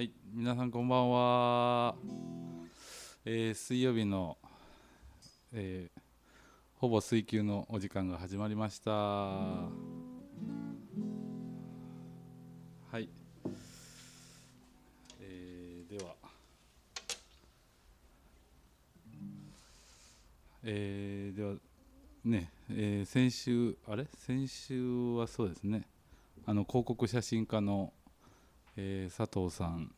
はい、皆さんこんばんは。えー、水曜日の、えー、ほぼ水球のお時間が始まりました。はい。えー、では、えー、ではね、えー、先週あれ先週はそうですね。あの広告写真家のえー、佐藤さん、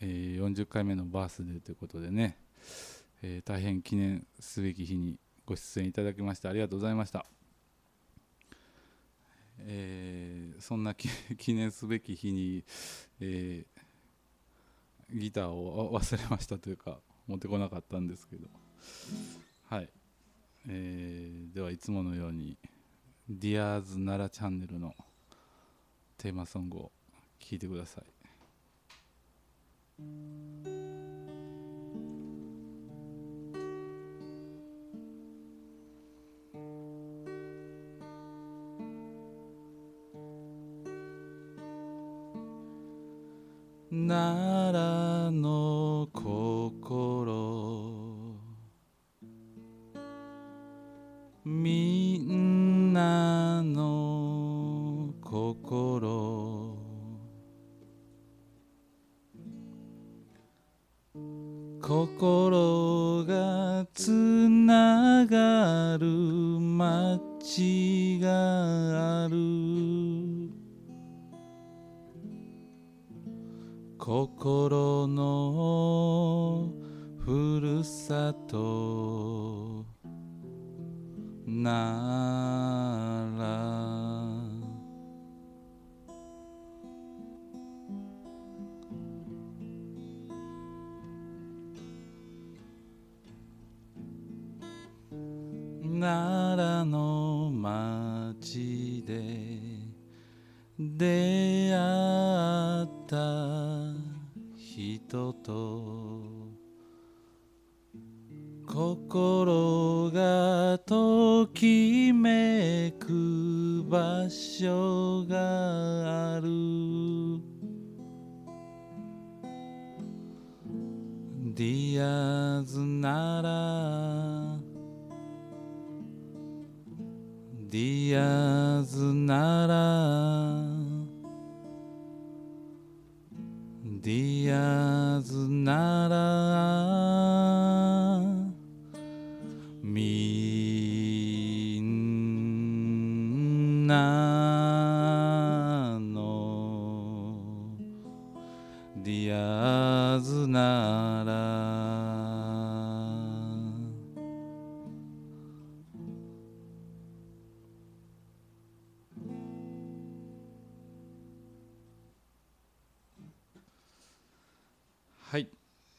えー、40回目のバースデーということでね、えー、大変記念すべき日にご出演いただきましてありがとうございました、えー、そんな 記念すべき日に、えー、ギターを忘れましたというか持ってこなかったんですけどはい、えー、ではいつものように「Dears 奈良チャンネル」のテーマソングを聴いてください。奈良の心心がつながる街がある心のふるさとなら奈良の町で出会った人と心がときめく場所があるディアーズならディアーズならディアーズなら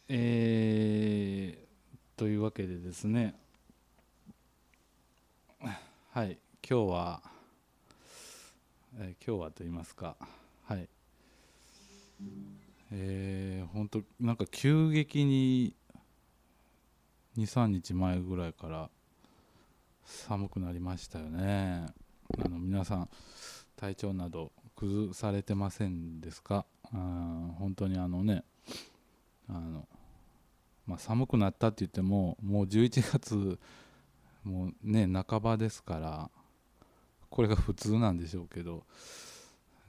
えー、というわけでですねはい今日は、えー、今日はと言いますかはいえー、本当なんか急激に23日前ぐらいから寒くなりましたよねあの皆さん体調など崩されてませんですか、うん、本当にあのねあの、まあ、寒くなったって言ってももう11月もうね半ばですからこれが普通なんでしょうけど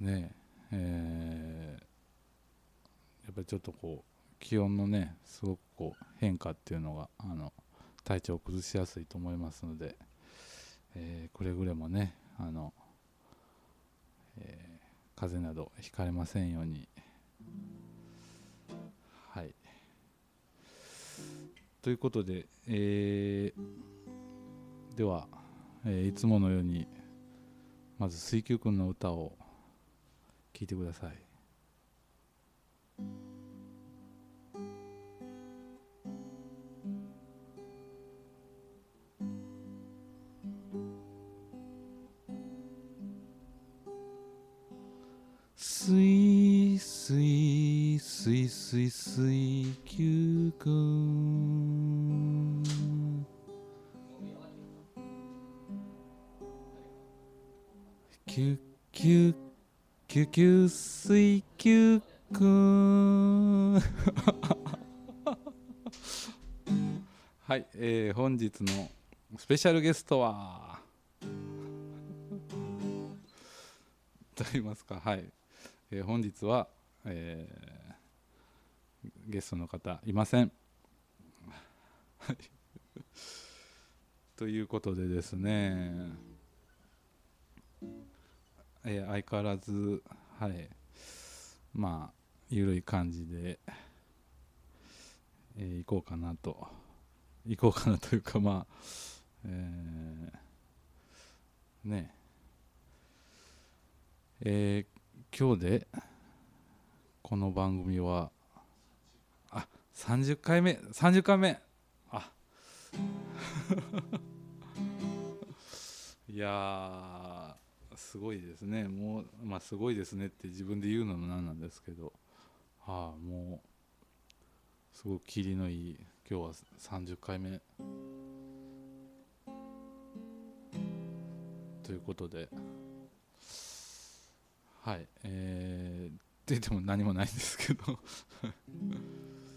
ねえー、やっぱりちょっとこう気温のねすごくこう変化っていうのがあの体調を崩しやすいと思いますので、えー、くれぐれもねあの、えー、風邪などひかれませんように。ということで、えー、では、えー、いつものようにまず水球くんの歌を聴いてください。すいすいすいすいすいきゅうくん救急救急水救くんはい、えー、本日のスペシャルゲストはと言いますかはい、えー、本日は、えー、ゲストの方いませんということでですねえー、相変わらず、はい、まあ、ゆるい感じで、えー、行こうかなと、行こうかなというか、まあ、えー、ねえー、今日で、この番組は、あ、30回目、30回目あ いやすごいですねもう、まあ、すごいですねって自分で言うのもなんなんですけど、ああ、もうすごく霧のいい今日は30回目ということではいえー、って言っても何もないんですけど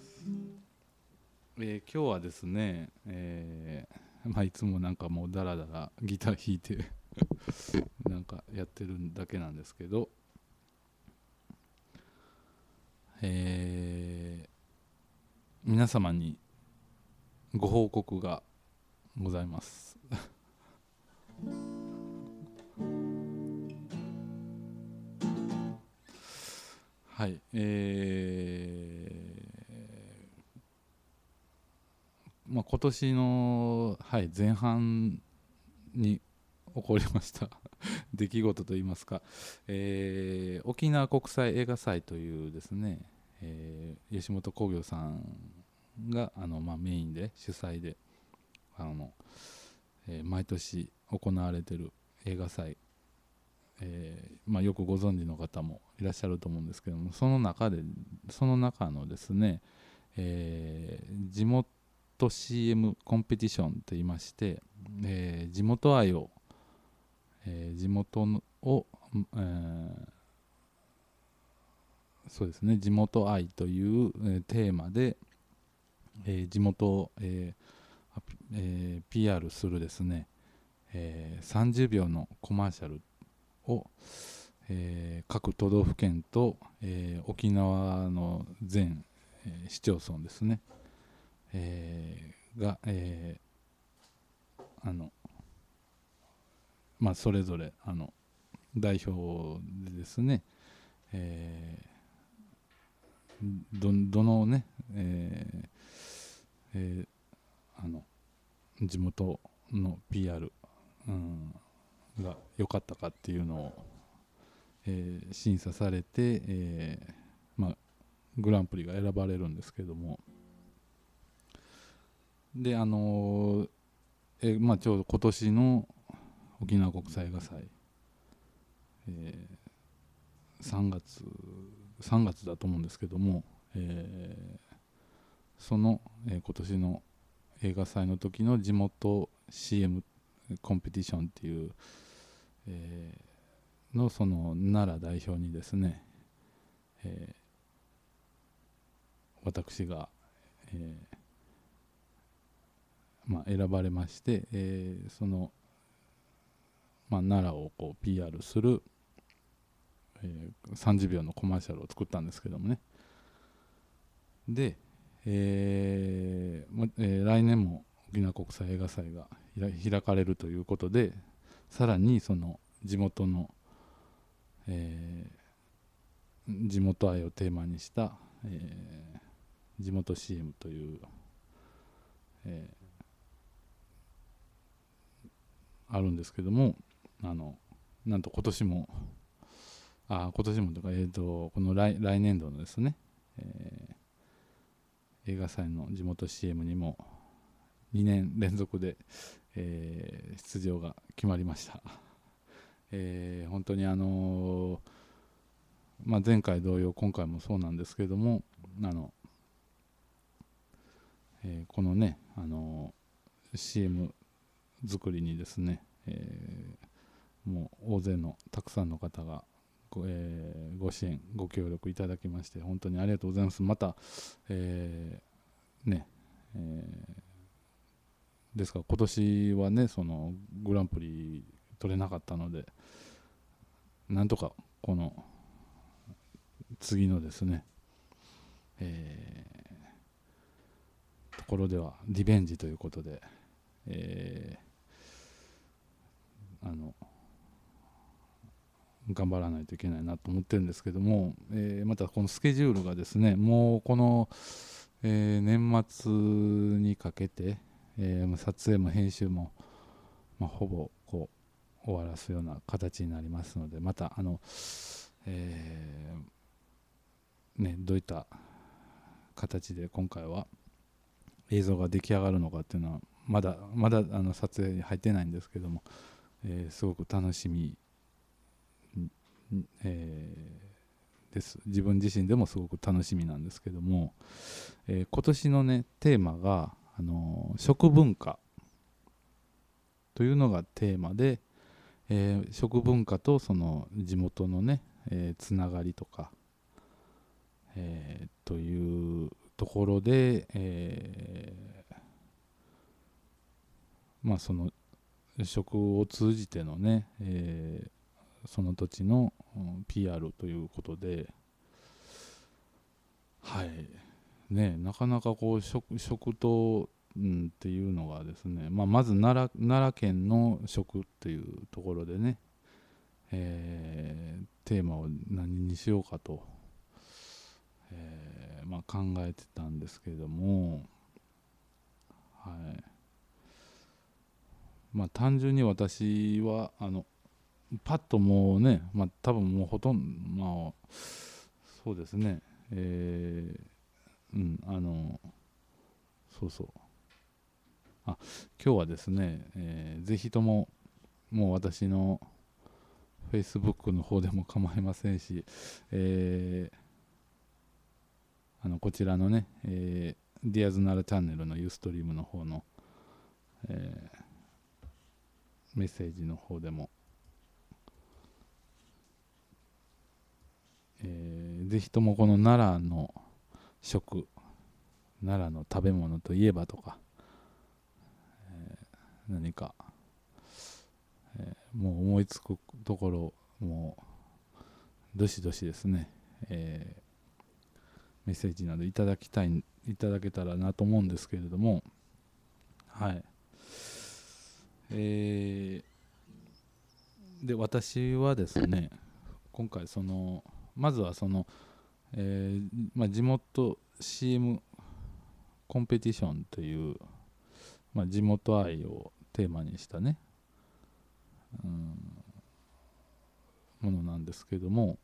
えー、今日はですね、えーまあ、いつもなんかもうダラダラギター弾いて なんかやってるだけなんですけどえー、皆様にご報告がございます はいえー、まあ今年の、はい、前半に起こりました 出来事といいますか、えー、沖縄国際映画祭というですね、えー、吉本興業さんがあの、まあ、メインで主催であの、えー、毎年行われてる映画祭、えまあ、よくご存知の方もいらっしゃると思うんですけどもその中でその中のですね、え地元 CM コンペティションといいまして、えー、地元愛をえー、地元を、えー、そうですね地元愛という、えテーマで、え地元を、ええー、PR するですね、え30秒のコマーシャルを、え各都道府県と、え沖縄の全、え市町村ですね、えが、えあのまあ、それぞれあの代表でですね、えどどのね、ええあの地元の PR、うん、が良かったかっていうのを、え審査されて、えまあ、グランプリが選ばれるんですけどもであのえまあ、ちょうど今年の沖縄国際映画祭、えー、3月3月だと思うんですけども、えー、その、えー、今年の映画祭の時の地元 CM コンペティションっていう、えー、のその奈良代表にですね、えー、私が、えーまあ、選ばれまして、えー、そのまあ、奈良をこう PR する、えー、30秒のコマーシャルを作ったんですけどもねで、えーえー、来年も沖縄国際映画祭が開かれるということでさらにその地元の、えー、地元愛をテーマにした、えー、地元 CM という、えー、あるんですけどもあのなんと今年もあ今年もとか、えーと、この来来年度のですね、えー、映画祭の地元 CM にも2年連続で、えー、出場が決まりました、えー、本当にあのまあ、前回同様今回もそうなんですけどもあの、えこのね、あの CM 作りにですね、えーもう大勢のたくさんの方がご,、えー、ご支援、ご協力いただきまして、本当にありがとうございます。また、えー、ね、えー、ですから今年はね、そのグランプリ取れなかったので、なんとかこの次のですね、えー、ところではリベンジということで、えー、あの頑張らないといけないなと思ってるんですけども、えー、またこのスケジュールがですねもうこの、えー、年末にかけて、えー、撮影も編集も、まあ、ほぼこう終わらすような形になりますのでまたあの、えー、ね、どういった形で今回は映像が出来上がるのかっていうのはまだまだあの撮影に入ってないんですけども、えすごく楽しみえー、です自分自身でもすごく楽しみなんですけども、えー、今年のねテーマが、あのー、食文化というのがテーマで、え食文化とその地元のね、えつながりとか、えというところで、えまあその食を通じてのね、えーその土地の PR ということではいねなかなかこう食食と、うん、っていうのがですね、まあ、まず奈良奈良県の食っていうところでね、えー、テーマを何にしようかと、えーまあ、考えてたんですけれどもはいまあ単純に私はあのパッともうね、まあ、多分もうほとんど、まあ、そうですね、えー、うん、あの、そうそう。あ、今日はですね、えー、ぜひとも、もう私の Facebook の方でも構いませんし、えー、あのこちらのね、えー、ディアズナルチャンネルのユーストリームの方の、えー、メッセージの方でもえー、ぜひともこの奈良の食奈良の食べ物といえばとか、えー、何か、えー、もう思いつくところもうどしどしですね、えー、メッセージなどいただきたいいただけたらなと思うんですけれどもはいえー、で私はですね今回そのまずはその、えー、まあ、地元 CM コンペティションという、まあ、地元愛をテーマにしたね、うん、ものなんですけども、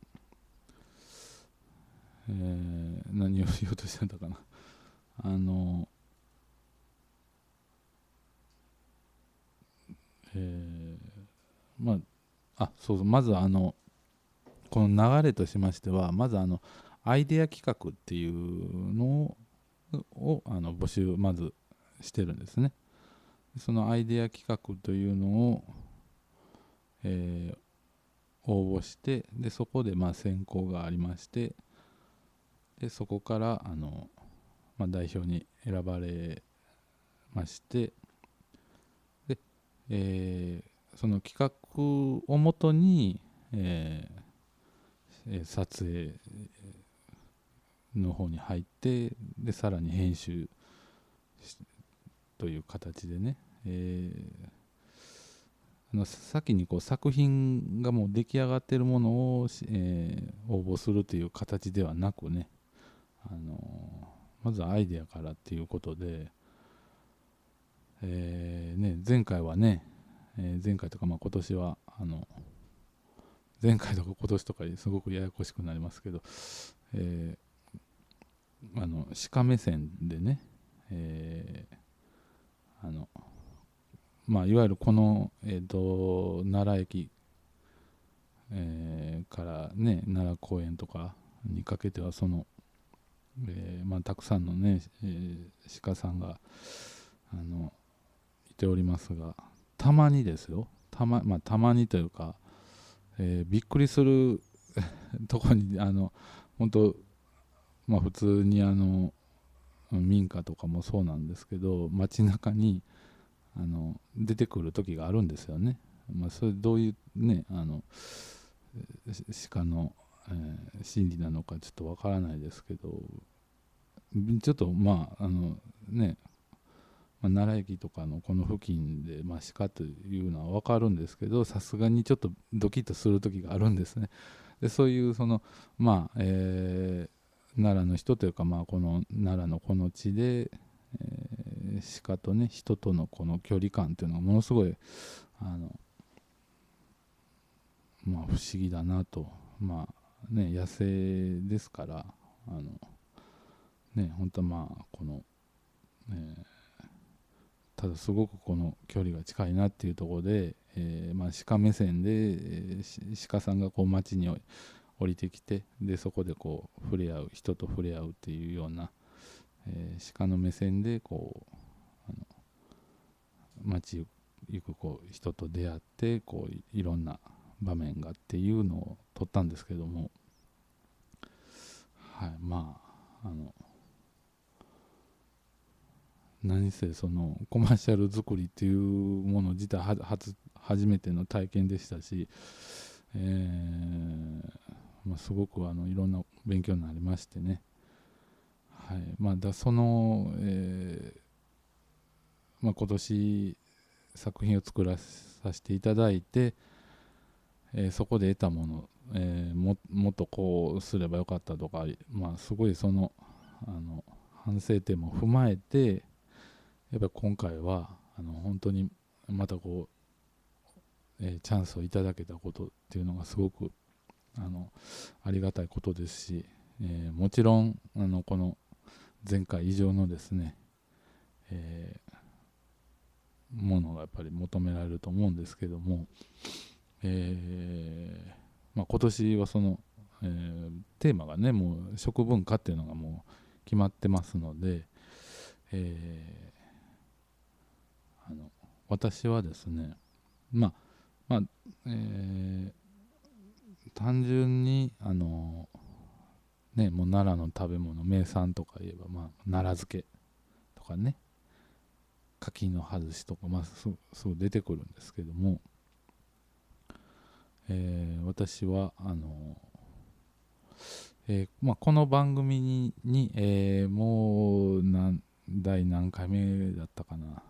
えー、何を言おうとしてたかなあのえー、まああそうそうまずあのこの流れとしましてはまずあのアイデア企画っていうのをあの募集まずしてるんですねそのアイデア企画というのを、えー、応募してでそこでまあ選考がありましてでそこからあの、まあ、代表に選ばれましてで、えー、その企画をもとに、えーえ撮影の方に入ってでさらに編集という形でね、えー、あの先にこう作品がもう出来上がってるものを、えー、応募するという形ではなくね、あのまずアイデアからっていうことで、えー、ね、前回はね、え前回とかまあ今年はあの前回とか今年とかにすごくややこしくなりますけど、えー、あの鹿目線でね、えー、あのまあ、いわゆるこの、えーと、奈良駅、えー、からね奈良公園とかにかけてはその、えー、まあ、たくさんのね、えー、鹿さんがあのいておりますがたまにですよたま,、まあ、たまにというかえー、びっくりするとこにあの本当まあ普通にあの民家とかもそうなんですけど街中にあの出てくる時があるんですよね。まあ、それどういうねあの鹿の、えー、心理なのかちょっとわからないですけどちょっとまああのねまあ、奈良駅とかのこの付近で、ま鹿というのは分かるんですけどさすがにちょっとドキッとする時があるんですね。でそういうその、まあえー、奈良の人というか、まあ、この奈良のこの地で、えー、鹿とね人とのこの距離感というのがものすごいあの、まあ、不思議だなと、まあね、野生ですからあの、ね、本当はまあこの、えーただすごくこの距離が近いなっていうところで、えー、まあ、鹿目線で、えー、鹿さんがこう街に降りてきてでそこでこう触れ合う人と触れ合うっていうような、えー、鹿の目線でこうあの街行くこう人と出会ってこういろんな場面がっていうのを撮ったんですけども、はい、まああの何せそのコマーシャル作りっていうもの自体初めての体験でしたし、えー、まあ、すごくあのいろんな勉強になりましてね、はいまあ、だその、えー、まあ、今年作品を作らさせていただいて、えー、そこで得たもの、えももっとこうすればよかったとか、まあ、すごいそのあの反省点も踏まえてやっぱり今回はあの本当にまたこう、えー、チャンスをいただけたことっていうのがすごくあのありがたいことですし、えー、もちろんあのこの前回以上のですね、えー、ものがやっぱり求められると思うんですけども、えまあ、今年はその、えテーマがねもう食文化っていうのがもう決まってますので、えーあの私はですねまあまあえー、単純にあのねもう奈良の食べ物名産とか言えば、まあ、奈良漬けとかね柿の外しとか、まあ、そうそう出てくるんですけども、えー、私はあのえー、まあ、この番組にえー、もう何第何回目だったかな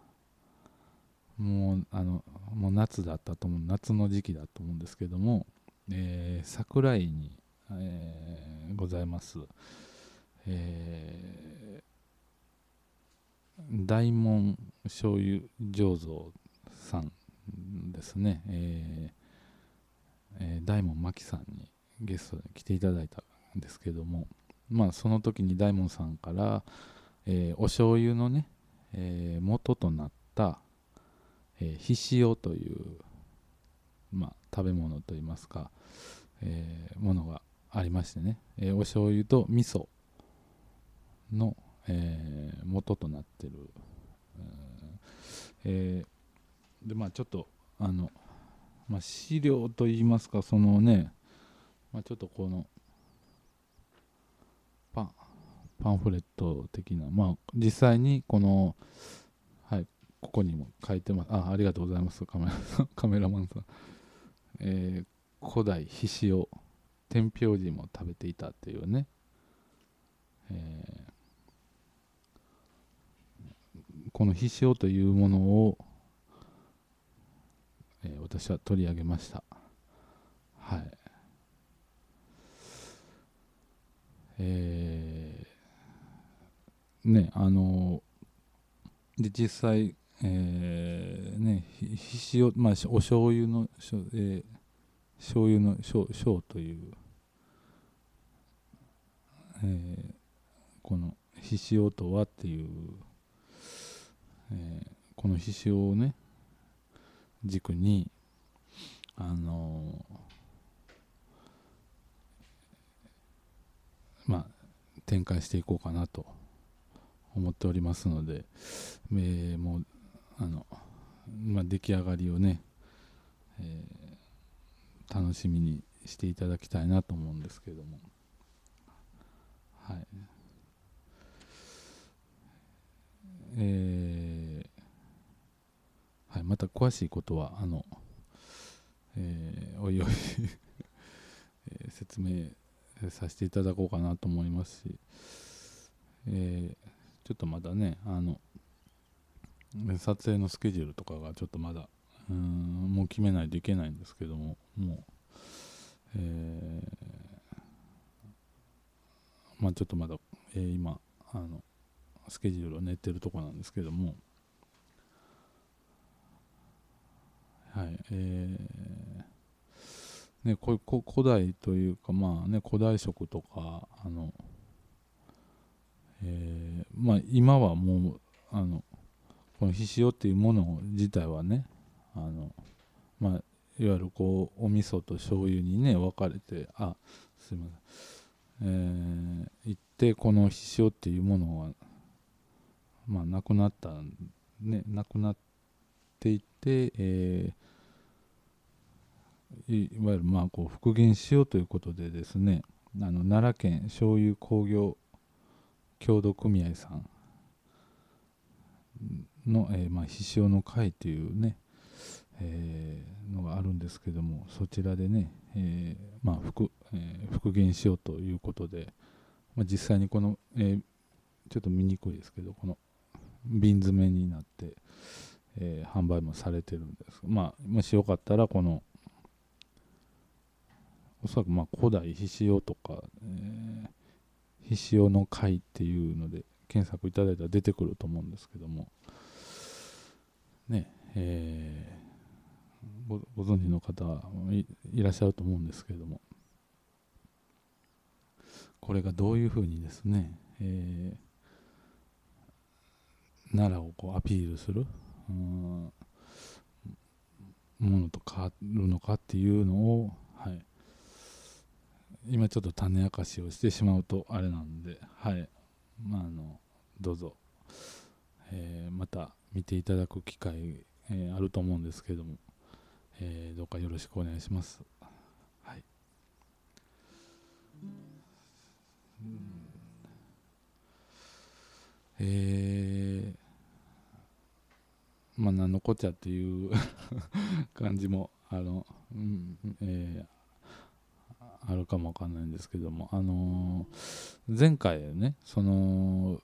もうあのもう夏だったと思う夏の時期だと思うんですけども、えー、桜井に、えー、ございます、えー、大門醤油醸造さんですね、えーえー、大門真紀さんにゲストに来ていただいたんですけども、まあ、その時に大門さんから、えー、お醤油のね、えー、元となったえー、ひしおという、ま食べ物といいますか、えー、ものがありましてね、えー、お醤油と味噌の、えー、元となってる、えー、でまあちょっとあの、まあ、資料といいますかそのね、まあ、ちょっとこのパンパンフレット的なまあ実際にこの、ここにも書いてます。あ、ありがとうございます、カメラさん。カメラマンさん。えー、古代ひしお、天平寺も食べていたっていうね。えー、このひしおというものを、えー、私は取り上げました。はい。えー、ね、あので実際えー、ねひしおまあお醤油のしょ、えー、醤油のしょしょうという、えー、このひしおとはっていう、えー、このひしおをね軸にあのー、まあ展開していこうかなと思っておりますので、えー、もうあの、まあ、出来上がりをね、えー、楽しみにしていただきたいなと思うんですけれども。はい。えー、はい、また詳しいことは、あの、えー、おいおい え説明させていただこうかなと思いますし、えー、ちょっとまだね、あの、撮影のスケジュールとかがちょっとまだうんもう決めないといけないんですけどももう、えー、まあ、ちょっとまだ、えー、今あのスケジュールを練ってるとこなんですけどもはいえー、ねここ古代というかまあね古代色とかあのえー、まあ今はもうあのこのひしおっていうもの自体はねあの、まあ、いわゆるこうお味噌と醤油にね分かれてあすいません、えー、行ってこのひしおっていうものは、まあ、なくなったねなくなっていって、えー、いわゆるまあこう復元しようということでですねあの奈良県醤油工業協同組合さんの、えー、まあ、ひしおの会というね、えー、のがあるんですけどもそちらでね、えー、まあ、復え復元しようということで、まあ、実際にこの、えちょっと見にくいですけどこの瓶詰めになって、え販売もされてるんですまあ、もしよかったらこのおそらくま古代ひしおとか、えひしおの会っていうので検索いただいたら出てくると思うんですけどもねえー、ごご存知の方いらっしゃると思うんですけれどもこれがどういうふうにですね、えー、奈良をこうアピールする、うん、ものと変わるのかっていうのを、はい、今ちょっと種明かしをしてしまうとあれなんで、はいまあ、あのどうぞ。えー、また見ていただく機会、えー、あると思うんですけれども、えー、どうかよろしくお願いします。はい、えー、まあ何のこっちゃっていう 感じもあの、うんえー、あるかもわかんないんですけども、あのー、前回ねその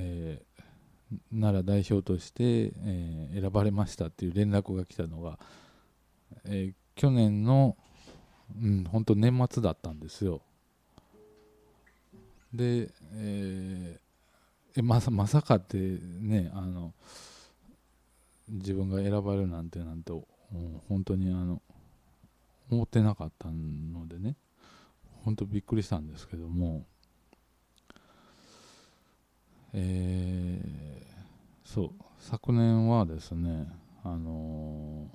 えー、奈良代表として、えー、選ばれましたっていう連絡が来たのが、えー、去年の、うん、本当年末だったんですよ。で、えー、まさまさかってねあの自分が選ばれるなんてなんて、うん、本当にあの思ってなかったのでね本当びっくりしたんですけども。えー、そう昨年はですねあの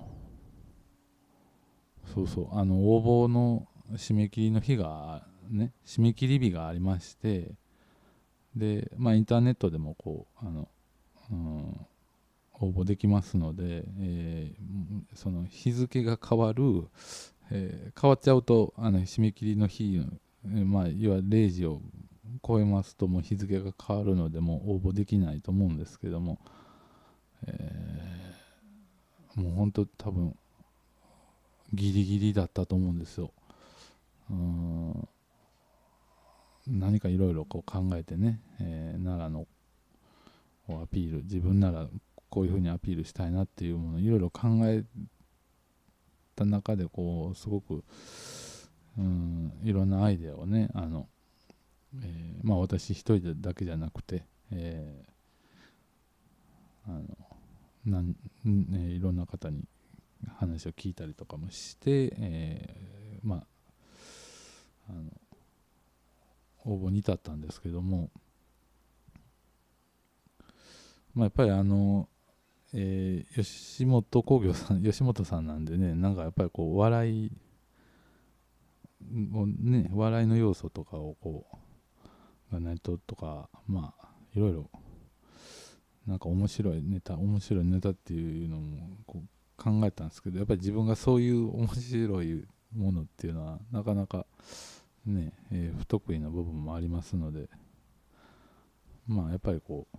ー、そうそうあの応募の締め切りの日がね締め切り日がありましてでまあインターネットでもこうあの、うん、応募できますので、えー、その日付が変わる、えー、変わっちゃうとあの締め切りの日、えまあ、いわゆる0時を超えますともう日付が変わるのでもう応募できないと思うんですけども、えー、もう本当多分ギリギリだったと思うんですよ。うん何かいろいろ考えてね、えー、奈良のをアピール自分ならこういうふうにアピールしたいなっていうものいろいろ考えた中でこうすごくうんいろんなアイデアをねあのえー、まあ私一人だけじゃなくて、えー、あのなん、ね、いろんな方に話を聞いたりとかもして、えー、まああの応募に至ったんですけども、まあ、やっぱりあの、えー、吉本興業さん吉本さんなんでねなんかやっぱりこう笑いもね笑いの要素とかをこうがナイトとかまあいろいろなんか面白いネタ面白いネタっていうのもこう考えたんですけどやっぱり自分がそういう面白いものっていうのはなかなかね、えー、不得意な部分もありますのでまあやっぱりこう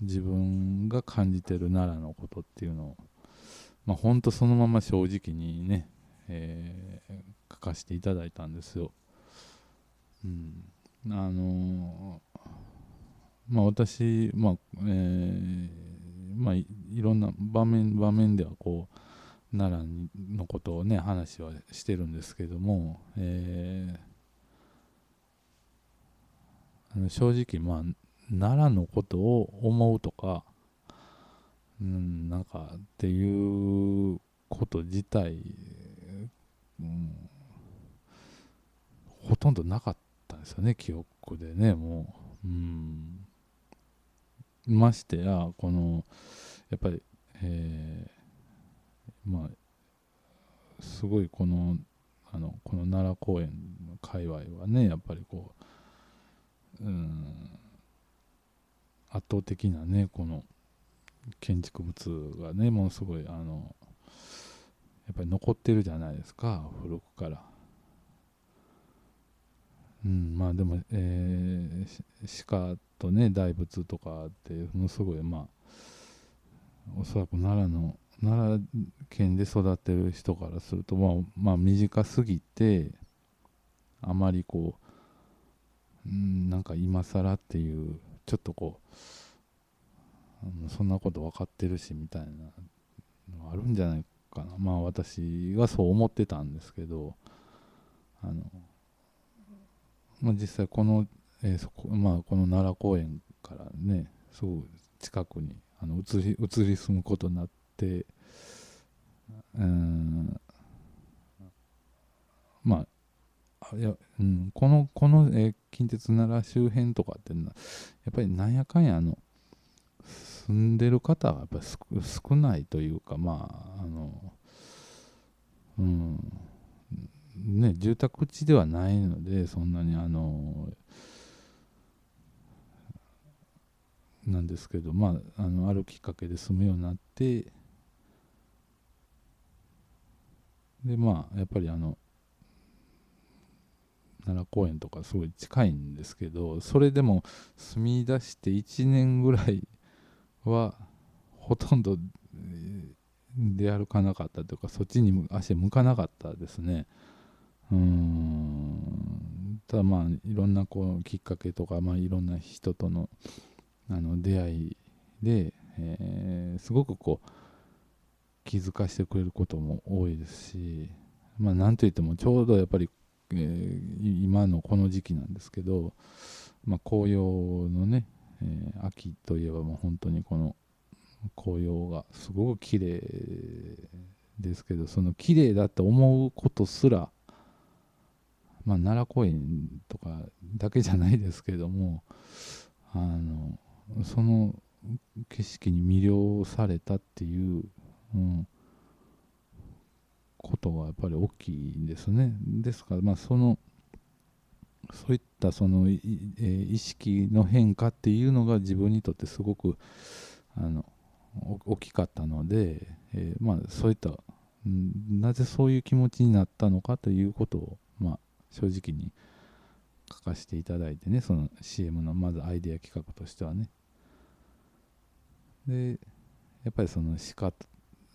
自分が感じてる奈良のことっていうのを、まあ、ほんとそのまま正直にね、えー、書かせていただいたんですよ。うんあのまあ私まあえー、まあいろんな場面場面ではこう奈良のことをね話はしてるんですけども、えー、あの正直まあ奈良のことを思うとか、うん、なんかっていうこと自体、うん、ほとんどなかった。んですよね記憶でねもううんましてやこのやっぱり、えー、まあすごいこのあのこの奈良公園の界隈はねやっぱりこううん圧倒的なねこの建築物がねものすごいあのやっぱり残ってるじゃないですか古くからうん、まあでも、えー、鹿とね大仏とかってものすごいまあおそらく奈良の奈良県で育てる人からすると、まあ、まあ短すぎてあまりこう、うん、なんか今更っていうちょっとこうそんなこと分かってるしみたいなのあるんじゃないかなまあ私がそう思ってたんですけどあのまあ、実際この,、えーそこまあ、この奈良公園からねそう近くにあの移り移り住むことになってうんまあいやうん、このこの、えー、近鉄奈良周辺とかってやっぱりなんやかんやあの住んでる方はやっぱり少ないというかまああのうんね、住宅地ではないのでそんなにあのなんですけど、まあ、あのあるきっかけで住むようになってでまあやっぱりあの奈良公園とかすごい近いんですけどそれでも住み出して1年ぐらいはほとんど出歩かなかったというかそっちに足向かなかったですね。うんただまあいろんなこうきっかけとか、まあ、いろんな人とのあの出会いで、えー、すごくこう気づかせてくれることも多いですしまあ何といってもちょうどやっぱり、えー、今のこの時期なんですけど、まあ、紅葉のね、えー、秋といえばもう本当にこの紅葉がすごく綺麗ですけどその綺麗だって思うことすらまあ、奈良公園とかだけじゃないですけどもあのその景色に魅了されたっていう、うん、ことがやっぱり大きいですね。ですから、まあ、そのそういったその、えー、意識の変化っていうのが自分にとってすごくあの大きかったので、えー、まあ、そういったなぜそういう気持ちになったのかということを正直に書かせていただいてねその CM のまずアイデア企画としてはねでやっぱりその鹿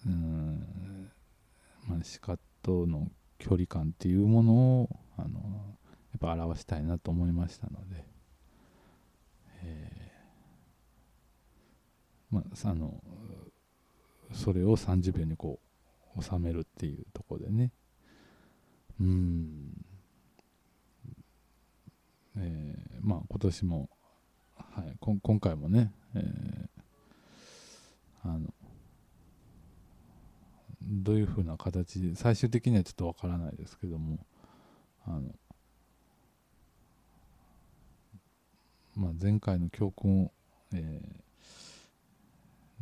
うんまあ鹿との距離感っていうものをあのやっぱ表したいなと思いましたので、えー、まあさのそれを30秒にこう収めるっていうとこでねうんえー、まあ今年も、はい、こ今回もね、えー、あのどういうふうな形で最終的にはちょっとわからないですけどもあの、まあ、前回の教訓を、え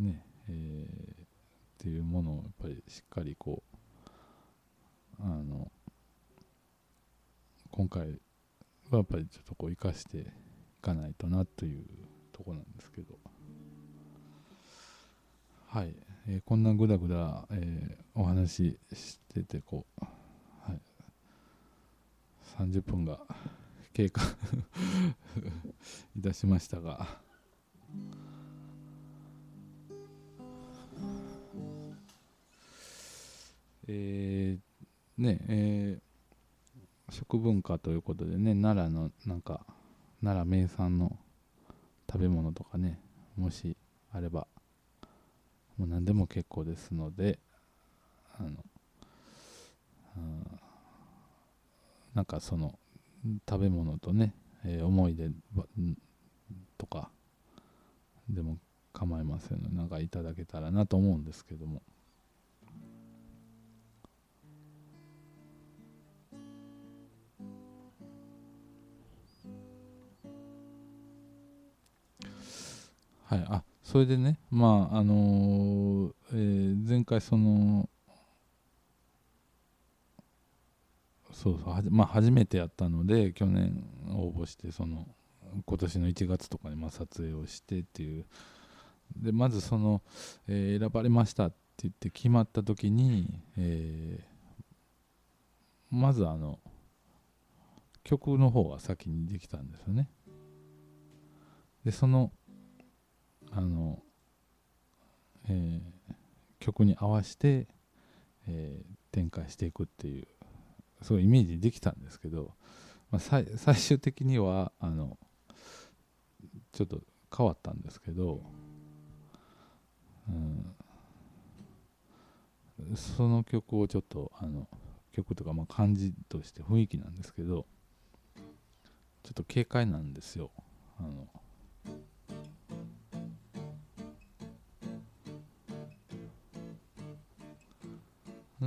ー、ねえー、っていうものをやっぱりしっかりこうあの今回はやっぱりちょっとこう生かしていかないとなというとこなんですけどはい、えー、こんなぐだぐだ、えー、お話ししててこう、はい、30分が経過 いたしましたがえー、ねえー食文化ということでね奈良のなんか奈良名産の食べ物とかねもしあればもう何でも結構ですのであのなんかその食べ物とね、えー、思い出とかでも構いませんのでなんかいただけたらなと思うんですけども。それでねまああのえー、前回そのそうそうはまあ、初めてやったので去年応募してその今年の1月とかにま撮影をしてっていうでまずその、えー、選ばれましたって言って決まった時に、えー、まずあの曲の方が先にできたんですよねでそのあの、えー、曲に合わせて、えー、展開していくっていうそういうイメージできたんですけど、まあ、最終的にはあのちょっと変わったんですけど、うん、その曲をちょっとあの曲とかまあ感じとして雰囲気なんですけどちょっと軽快なんですよあの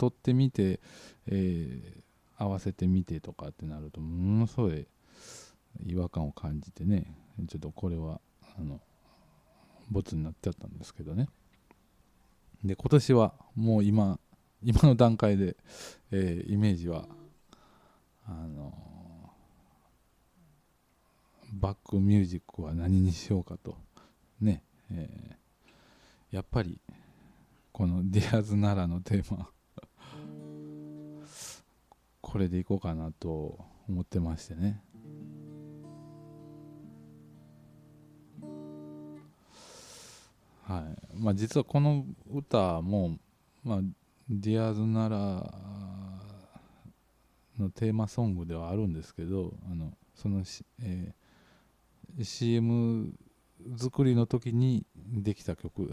取ってみて、えー、合わせてみてとかってなるとものすごい違和感を感じてねちょっとこれはあのボツになっちゃったんですけどねで今年はもう今今の段階で、えー、イメージはあのバックミュージックは何にしようかとね、えー、やっぱりこの「ディアーズ・ナラ」のテーマこれでいこうかなと思ってましてねはいまあ実はこの歌もまあディアーズならのテーマソングではあるんですけどあのそのし、えー、CM 作りの時にできた曲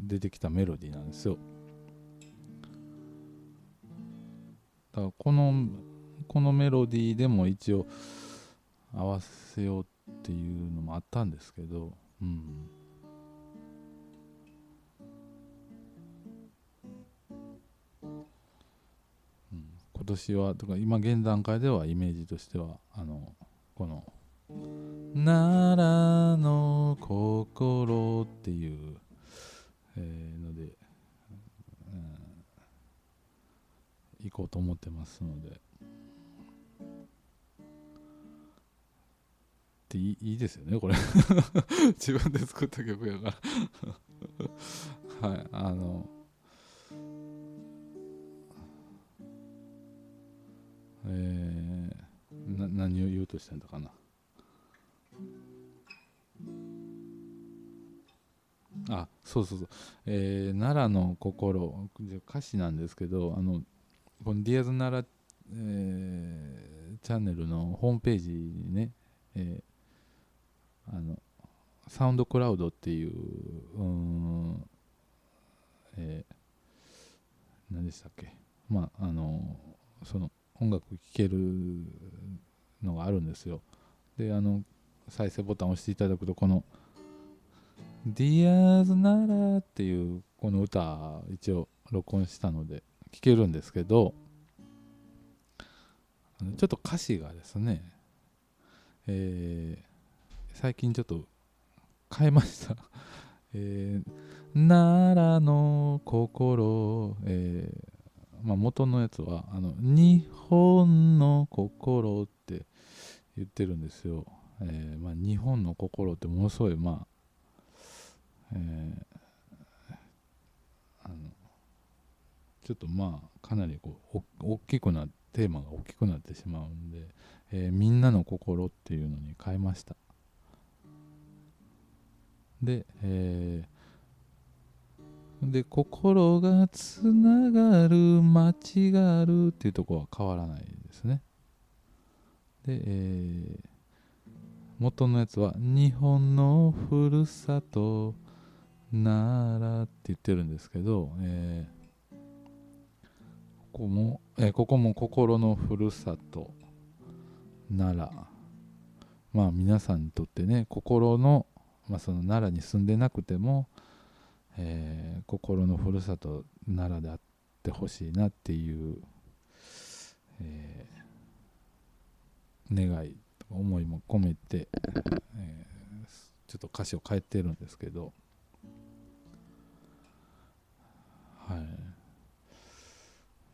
出てきたメロディーなんですよ。だからこのこのメロディーでも一応合わせようっていうのもあったんですけど、うん、うん、今年はとか今現段階ではイメージとしてはあのこの「奈良の心」っていう、えー、のでいこうと思ってますので。っていいですよねこれ 自分で作った曲やから はいあのえー、な何を言うとしてんだかなあそうそうそう、えー、奈良の心歌詞なんですけどあのこの「ディアズナラ、えー、チャンネル」のホームページにね、えー、あのサウンドクラウドっていう、うんえー、何でしたっけまああのその音楽聴けるのがあるんですよであの再生ボタンを押していただくとこの「d ィ a ーズなら」っていうこの歌一応録音したので聴けるんですけどちょっと歌詞がですね、えー、最近ちょっと変えました えー、奈良の心、えー、まあ、元のやつはあの「日本の心」って言ってるんですよ、えー、まあ、日本の心ってものすごいまあ、えあのちょっとまあかなりこう大きくなテーマが大きくなってしまうんで、えー、みんなの心っていうのに変えましたで、えー、で心がつながる街があるっていうとこは変わらないですねで、えー元のやつは「日本のふるさとなら」って言ってるんですけど、えーこも、えー、ここも心のふるさと奈良まあ皆さんにとってね心の,、まあ、その奈良に住んでなくても、えー、心のふるさと奈良であってほしいなっていう、えー、願い思いも込めて、えちょっと歌詞を変えてるんですけどはい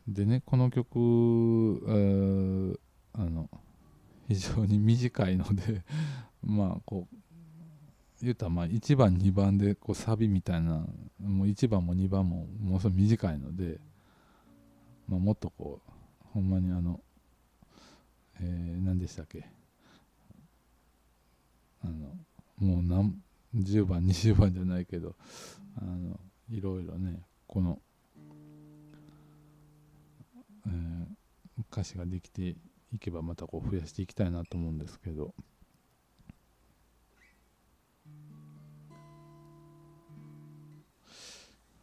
でねこの曲あの非常に短いので まあこう言うたらまあ1番2番でこうサビみたいなもう1番も2番ももうすごい短いので、まあ、もっとこうほんまにあの、えー、何でしたっけあのもう何10番20番じゃないけどあのいろいろねこのえー、歌詞ができていけばまたこう増やしていきたいなと思うんですけど。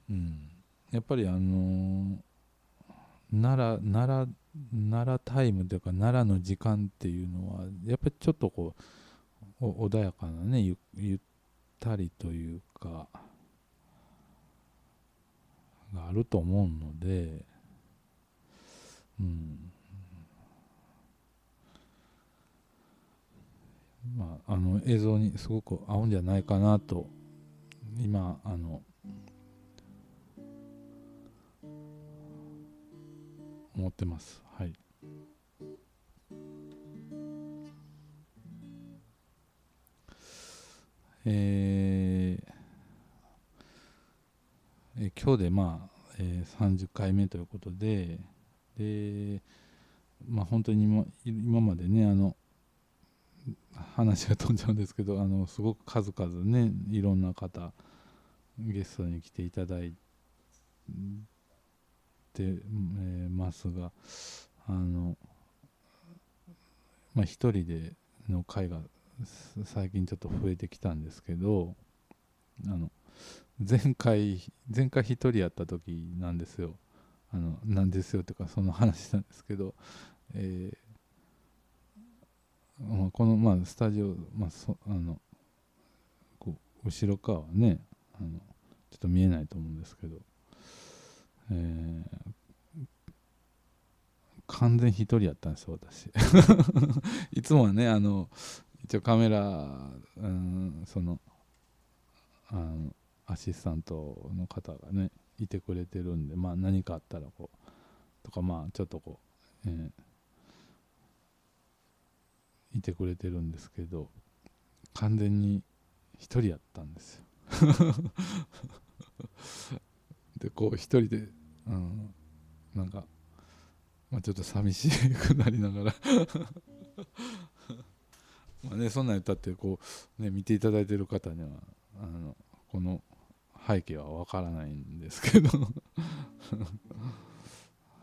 うん、やっぱりあのー、奈良奈良奈良タイムというか奈良の時間っていうのはやっぱりちょっとこう穏やかなねゆゆったりというかがあると思うのでうん、まあ、あの映像にすごく合うんじゃないかなと今あの思ってます。はいえー、え今日でまあ、えー、30回目ということで、でまあ本当に今今までねあの話が飛んじゃうんですけどあのすごく数々ねいろんな方ゲストに来ていただいて、えますがあの、まあ、一人での会が最近ちょっと増えてきたんですけどあの前回前回一人やった時なんですよあのなんですよとかその話なんですけど、えーまあ、この、まあ、スタジオ、まあ、そあのこう後ろ側はねあのちょっと見えないと思うんですけど、えー、完全一人やったんですよ私 いつもはねあの一応カメラ、うん、そのあのアシスタントの方がねいてくれてるんで、まあ、何かあったらこうとかまあちょっとこう、えー、いてくれてるんですけど完全に1人やったんですよ でこう1人で、うん、なんか、まあ、ちょっと寂しくなりながら まあねそんなん言ったってこう、ね、見ていただいてる方にはあのこの「背景はわからないんですけど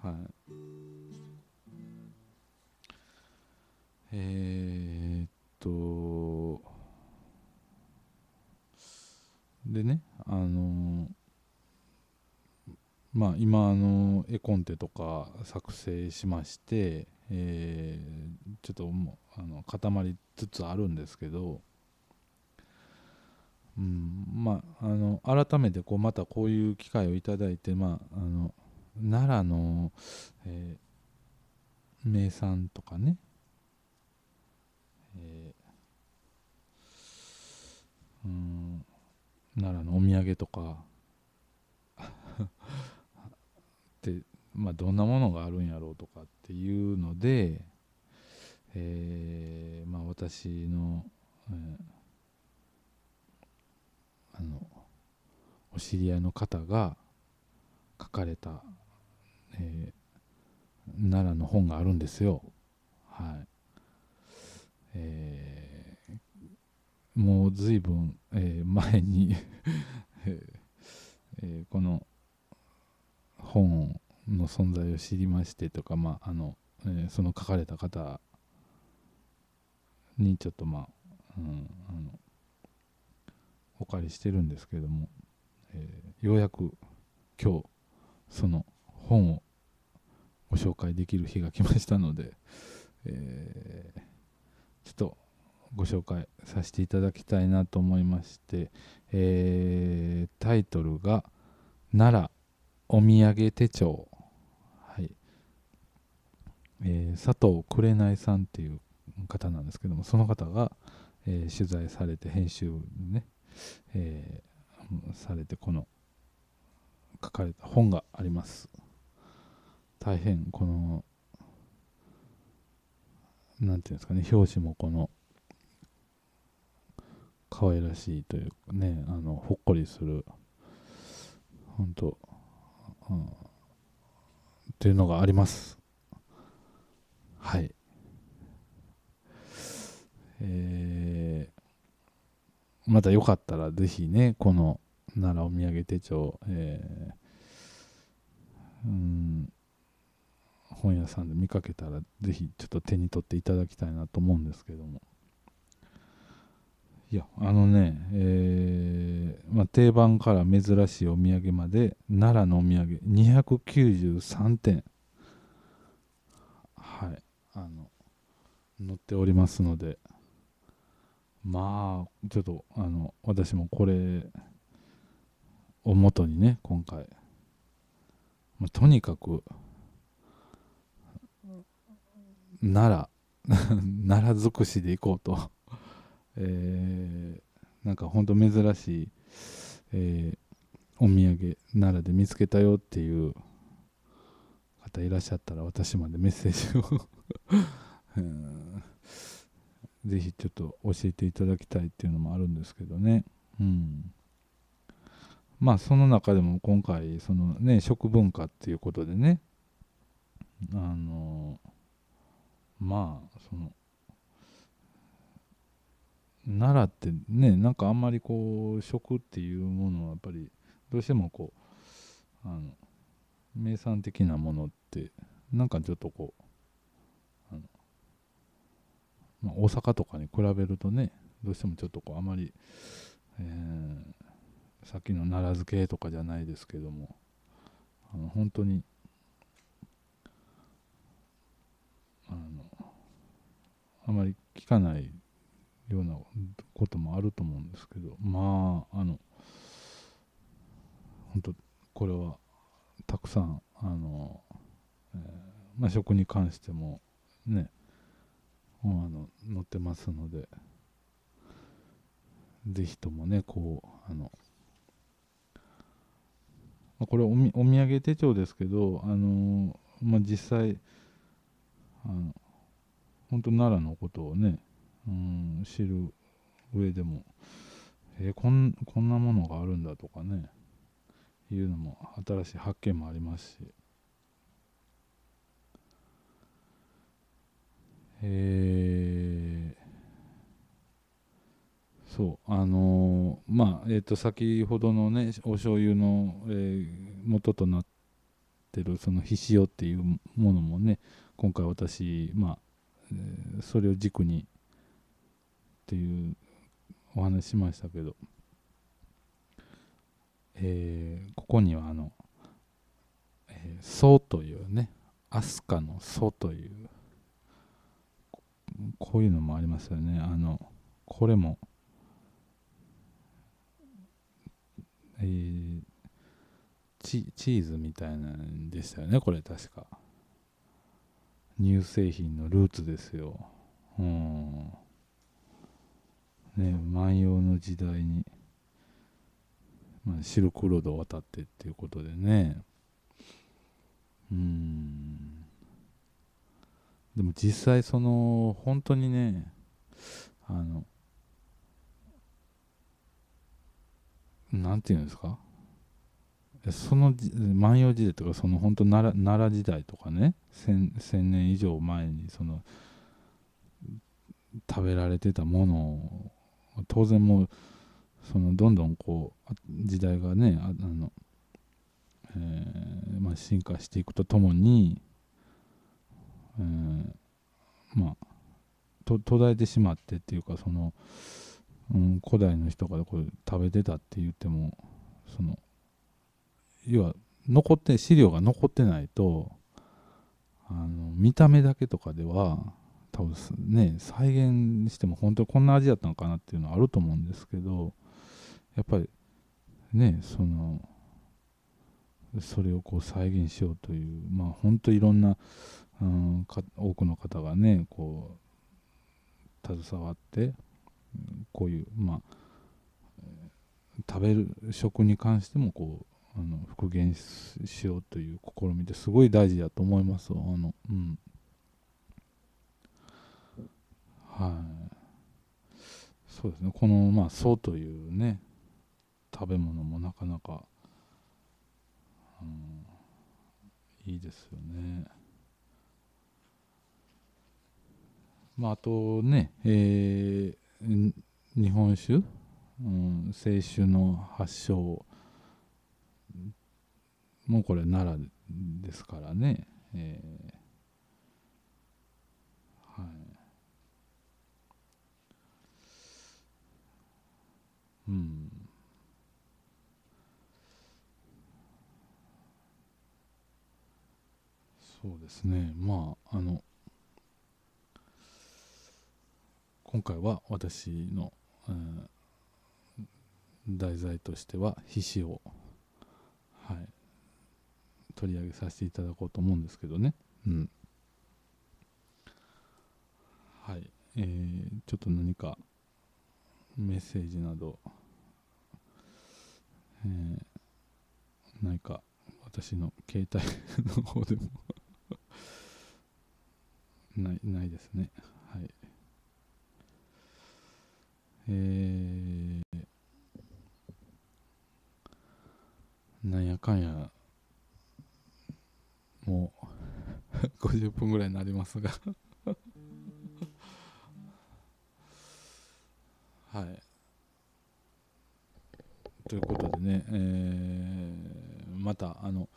はいえー、っとでねあのまあ今あの絵コンテとか作成しまして、えー、ちょっともうあの固まりつつあるんですけどうん、まああの改めてこうまたこういう機会をいただいて、まあ、あの奈良の、えー、名産とかね、えー、うん奈良のお土産とかって まあ、どんなものがあるんやろうとかっていうので、えーまあ、私の、えーお知り合いの方が書かれた、えー、奈良の本があるんですよ。はいえー、もう随分、えー、前にえー、この本の存在を知りましてとか、まああのえー、その書かれた方にちょっとまあ、うん、あのお借りしてるんですけれどもえー、ようやく今日その本をご紹介できる日が来ましたので、えー、ちょっとご紹介させていただきたいなと思いまして、えー、タイトルが「奈良お土産手帳」はいえー、佐藤紅さんっていう方なんですけどもその方が、えー、取材されて編集ね、えされてこの書かれた本があります大変この何ていうんですかね表紙もこの可愛らしいというかねあのほっこりする本当、うん、っていうのがありますはいえーまたよかったらぜひね、この奈良お土産手帳、えー、うん、本屋さんで見かけたら、ぜひちょっと手に取っていただきたいなと思うんですけども。いや、あのね、えー、まあ、定番から珍しいお土産まで、奈良のお土産293点、はい、あの、載っておりますので、まあちょっとあの私もこれをもとにね今回、まあ、とにかく奈良奈良尽くしでいこうと えー、なんかほんと珍しい、えー、お土産奈良で見つけたよっていう方いらっしゃったら私までメッセージをうん ぜひちょっと教えていただきたいっていうのもあるんですけどね。うん。まあその中でも今回そのね食文化っていうことでねあのまあその奈良ってねなんかあんまりこう食っていうものはやっぱりどうしてもこうあの名産的なものってなんかちょっとこうまあ、大阪とかに比べるとねどうしてもちょっとこうあまり、えー、さっきの奈良漬けとかじゃないですけどもあの本当にあのあまり聞かないようなこともあると思うんですけどまああの本当これはたくさんあの、えー、まあ、食に関してもねもうあの載ってますのでぜひともねこうあのこれおみお土産手帳ですけどあの、まあ、実際あの本当奈良のことをね、うん、知る上でも、えー、こんこんなものがあるんだとかねいうのも新しい発見もありますしえー、そうあのー、まあえっ、ー、と先ほどのねお醤油の、えー、元となってるそのひしおっていうものもね今回私まあ、えー、それを軸にっていうお話しましたけど、えー、ここにはあの「えー、というね「飛鳥の「ソ」というこういうのもありますよねあのこれも、えー、チーズみたいなんでしたよねこれ確か乳製品のルーツですようんね万葉の時代に、まあ、シルクロードを渡ってっていうことでねうんでも実際その本当にねあのなんていうんですかその万葉時代とかその本当奈良奈良時代とかね 1000, 年以上前にその食べられてたものを当然もうそのどんどんこう時代がねあの、えーまあ、進化していくとともにうん、まあと途絶えてしまってっていうかその、うん、古代の人からこれ食べてたって言ってもその要は残って資料が残ってないとあの見た目だけとかでは多分ね再現しても本当にこんな味やったのかなっていうのはあると思うんですけどやっぱりねそのそれをこう再現しようというまあ本当いろんなうんか多くの方がねこう携わってこういうまあ食べる食に関してもこうあの復元しようという試みってすごい大事だと思いますあのうんはいそうですねこのまあ層というね食べ物もなかなか、うん、いいですよね。まあ、あとね、えー、日本酒、うん、清酒の発祥もうこれ奈良ですからね、えー、はいうんそうですねまああの今回は私の、うん、題材としては皮脂を、はい、取り上げさせていただこうと思うんですけどね。うん、はい、えー、ちょっと何かメッセージなど、えー、何か私の携帯の方でも ないないですね。はいえなんやかんや、もう50 分ぐらいになりますが はい。ということでね、えー、また、あの、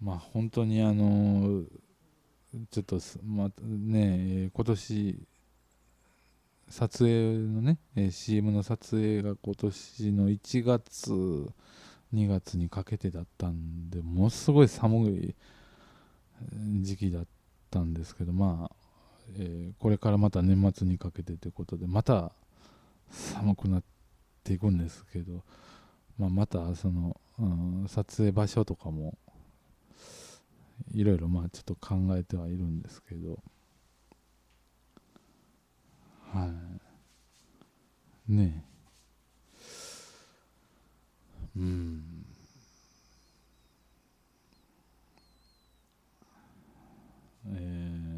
まあ、本当に、あのー、ちょっとまたね、今年撮影のね、えー、CM の撮影が今年の1月2月にかけてだったんでものすごい寒い時期だったんですけどまあ、えー、これからまた年末にかけてということでまた寒くなっていくんですけど、まあ、またその、うん、撮影場所とかもいろいろまあちょっと考えてはいるんですけど。 아, 네. 음. 예.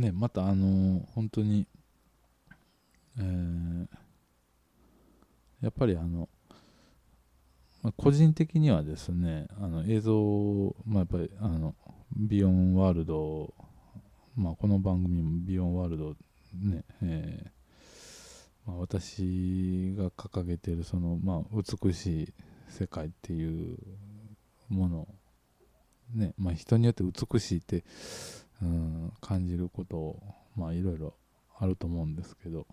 ねまたあの本当に、えー、やっぱりあの、まあ、個人的にはですねあの映像、まあ、やっぱりあのビヨンワールド、まあ、この番組もビヨンワールドね、えーま私が掲げているその、まあ、美しい世界っていうものねまあ、人によって美しいってうん、感じることをまあいろいろあると思うんですけど、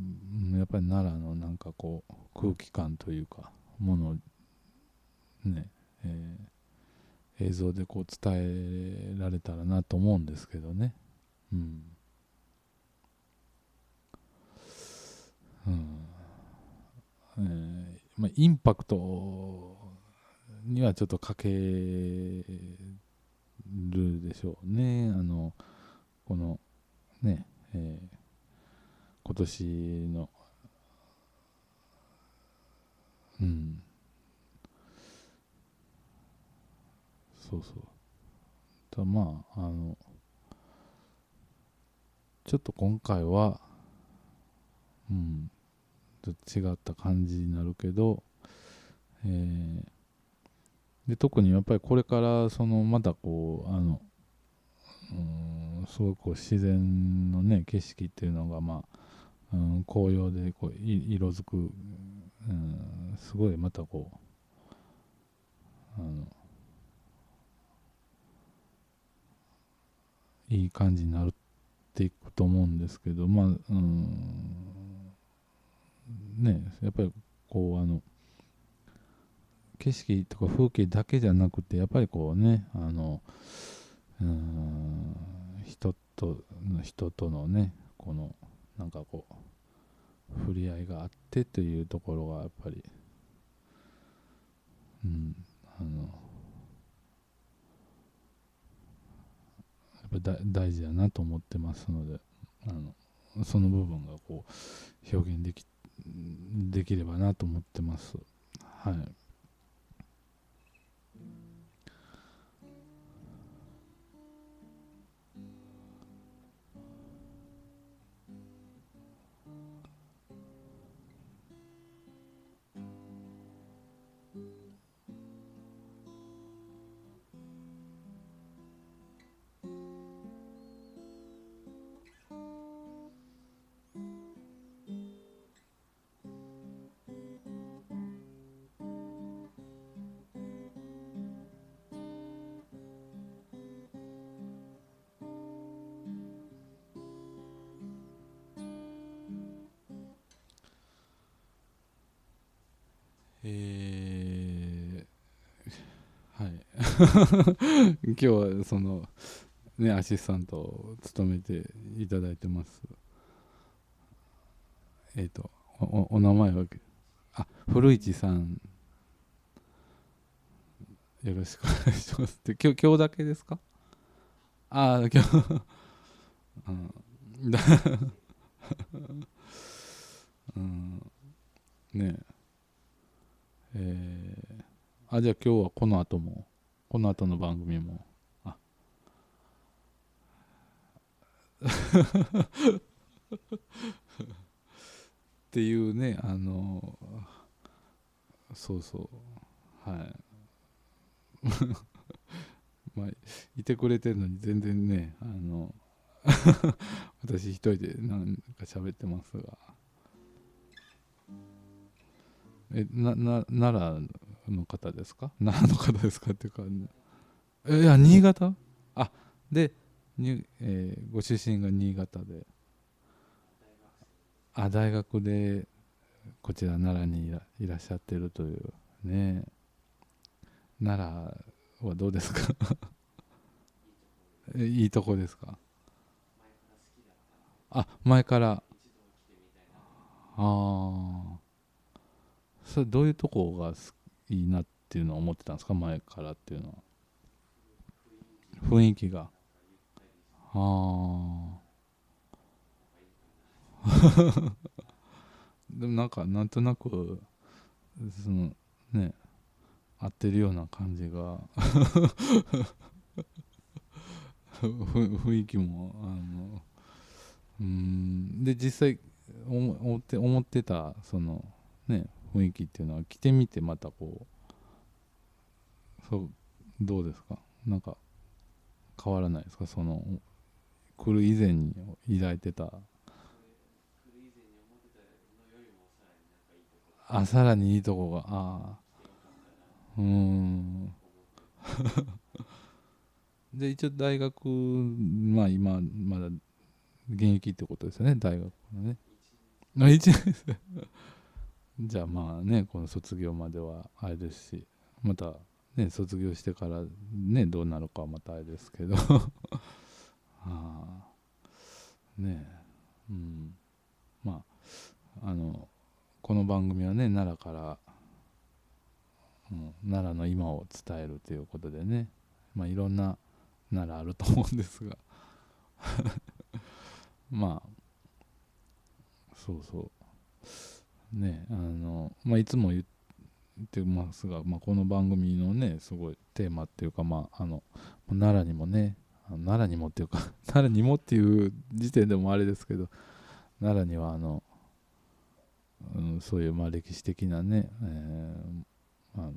うん、やっぱり奈良のなんかこう空気感というかものをね、えー、映像でこう伝えられたらなと思うんですけどね。うんうんえーまあ、インパクトにはちょっと欠けるでしょうねあのこのね、えー、今年のうんそうそうだまああのちょっと今回はうんと違った感じになるけどえーで特にやっぱりこれからそのまたこうあのうんすごく自然のね景色っていうのがまあ、うん、紅葉でこう色づく、うん、すごいまたこうあのいい感じになるっていくと思うんですけどまあうんねやっぱりこうあの景色とか風景だけじゃなくてやっぱりこうねあのうん人と人とのねこのなんかこう触れ合いがあってというところがやっぱりうんあのやっぱ大事だなと思ってますのであのその部分がこう表現できできればなと思ってます。はいえー、はい 今日はそのねアシスタントを務めていただいてますえっ、ー、とおお名前はあ古市さんよろしくお願いしますって今日今日だけですかああ今日うん あ、じゃあ今日はこの後も、この後の番組も。あ っていうね、あの、そうそう、はい。まあ、いてくれてるのに全然ね、あの、私一人でなんか喋ってますが。え、な、な、奈良の方ですか 何の方ですかっていうかいや新潟あでに、えー、ご出身が新潟であ大学でこちら奈良にいらっしゃってるというね奈良はどうですか いいとこですかあ前からああそれどういうとこが好いいなっていうのは思ってたんですか前からっていうのは雰囲気がはあ でもなんかなんとなくそのね合ってるような感じが 雰囲気もあのうんで実際思って思ってたそのね雰囲気っていうのは着てみてまたこうそうどうですかなんか変わらないですかその来る以前に抱いてたあさらにいいとこがああうん で一応大学まあ今まだ現役ってことですよね大学のねあ1年生じゃあまあねこの卒業まではあれですしまたね卒業してからねどうなるかはまたあれですけど あねえうんまああのこの番組はね奈良から、うん、奈良の今を伝えるということでねまあいろんな奈良あると思うんですが まあそうそうねあの、まあ、いつも言ってますが、まあ、この番組のねすごいテーマっていうか、まあ、あの奈良にもね奈良にもっていうか 奈良にもっていう時点でもあれですけど奈良にはあの、うん、そういうまあ歴史的なね、えー、あの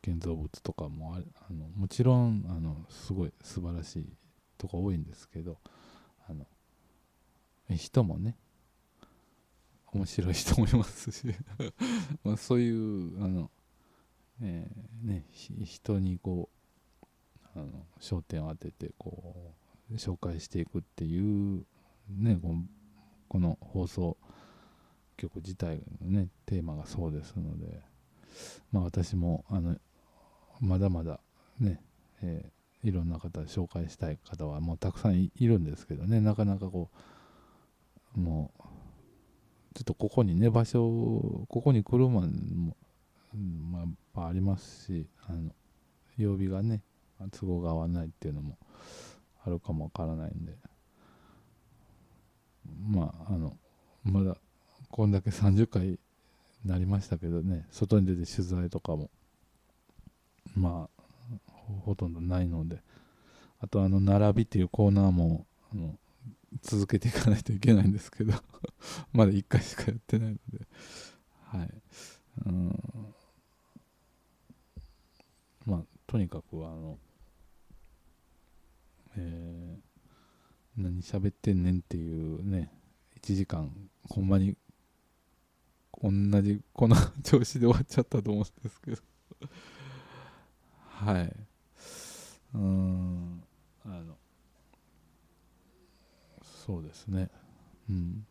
建造物とかもああのもちろんあのすごい素晴らしいとこ多いんですけどあの人もね面白いと思いますし まあそういうあの、えー、ね、人にこうあの焦点を当ててこう紹介していくっていう、ね、このこの放送局自体の、ね、テーマがそうですので、まあ、私もあのまだまだね、えー、いろんな方紹介したい方はもうたくさんいるんですけどねなかなかこうもうちょっとここにね場所ここに車も、うん、まあ、ありますしあの曜日がね都合が合わないっていうのもあるかもわからないんでまああのまだこんだけ30回なりましたけどね外に出て取材とかもまあほとんどないのであとあの「並び」っていうコーナーもあの続けていかないといけないんですけど まだ1回しかやってないのではい、うん、まあとにかくあのえー、何喋ってんねんっていうね1時間ほんまに同じこの調子で終わっちゃったと思うんですけどはいうんあのそうですねうん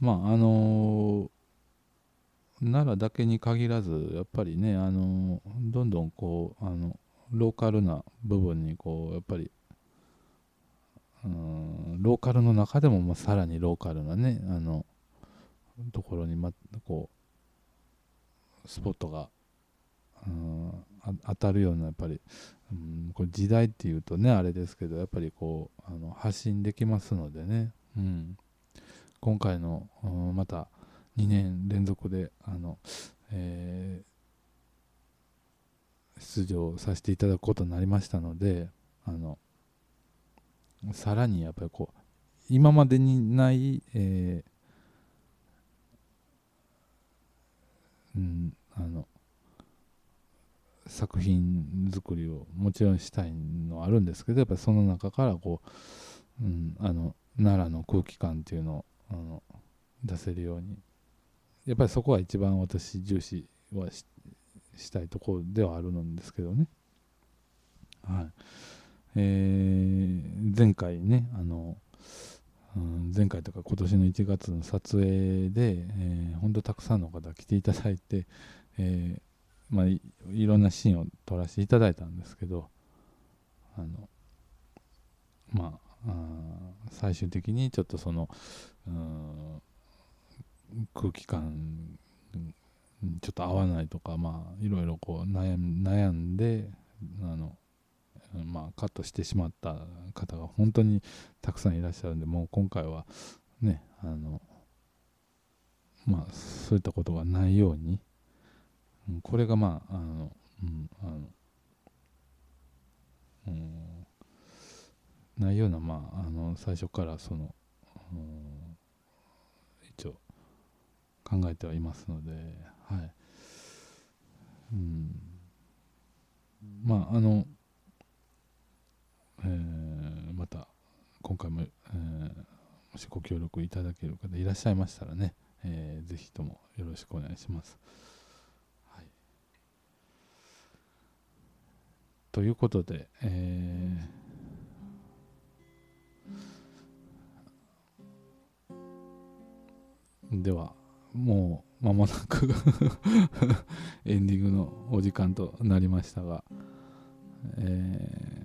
まああのー、奈良だけに限らずやっぱりね、あのー、どんどんこうあのローカルな部分にこうやっぱりうんローカルの中でもまあさらにローカルなねあのところにまこうスポットが当たるようなやっぱり、うん、これ時代っていうとねあれですけどやっぱりこうあの発信できますのでね、うん、今回の、うん、また2年連続であの、えー、出場させていただくことになりましたのであのさらにやっぱりこう今までにない、えー、うん、あの作品作りをもちろんしたいのはあるんですけどやっぱりその中からこう、うん、あの奈良の空気感っていうのをあの出せるようにやっぱりそこは一番私重視はしたいところではあるんですけどね。はいえー、前回ねあの、うん、前回とか今年の1月の撮影で、えー、本当たくさんの方来ていただいて、えまあい、いろんなシーンを撮らせていただいたんですけどあのまあ最終的にちょっとその空気感ちょっと合わないとかまあいろいろこう悩んであの、まあ、カットしてしまった方が本当にたくさんいらっしゃるんでもう今回はねあのまあそういったことがないように。これがまああの、うんあのうん、ないような、まあ、あの最初からその、うん、一応考えてはいますので、はいうん、まああの、えー、また今回も、えー、もしご協力いただける方いらっしゃいましたらね、えー、ぜひともよろしくお願いします。ということで、えー、ではもう間もなく エンディングのお時間となりましたが、えー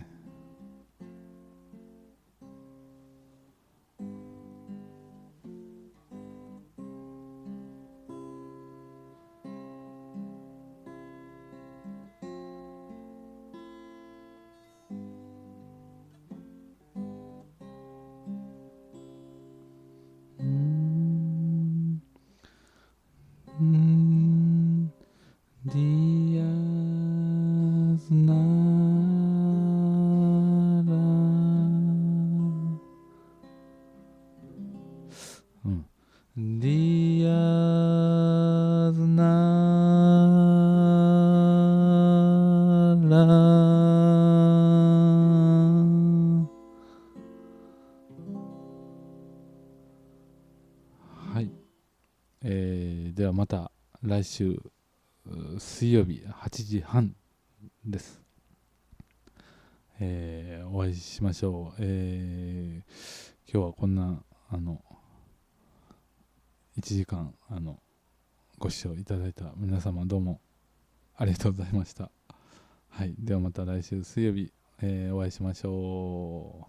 週水曜日8時半です。えー、お会いしましょう。えー、今日はこんな、あの、1時間、あの、ご視聴いただいた皆様どうもありがとうございました。はい、ではまた来週水曜日、えー、お会いしましょう。